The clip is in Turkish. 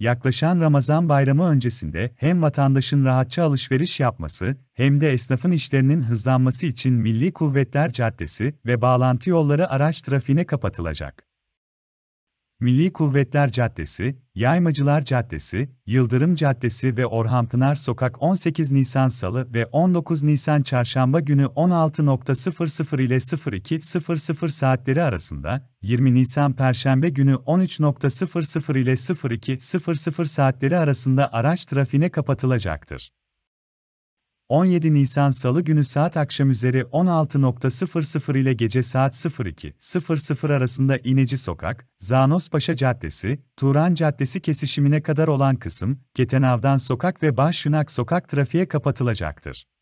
Yaklaşan Ramazan bayramı öncesinde hem vatandaşın rahatça alışveriş yapması hem de esnafın işlerinin hızlanması için Milli Kuvvetler Caddesi ve bağlantı yolları araç trafiğine kapatılacak. Milli Kuvvetler Caddesi, Yaymacılar Caddesi, Yıldırım Caddesi ve Orhan Pınar Sokak 18 Nisan Salı ve 19 Nisan Çarşamba günü 16.00 ile 02.00 saatleri arasında, 20 Nisan Perşembe günü 13.00 ile 02.00 saatleri arasında araç trafiğine kapatılacaktır. 17 Nisan Salı günü saat akşam üzeri 16.00 ile gece saat 02.00 arasında İneci Sokak, Zanospaşa Caddesi, Turan Caddesi kesişimine kadar olan kısım, Ketenav'dan Sokak ve Başyunak Sokak trafiğe kapatılacaktır.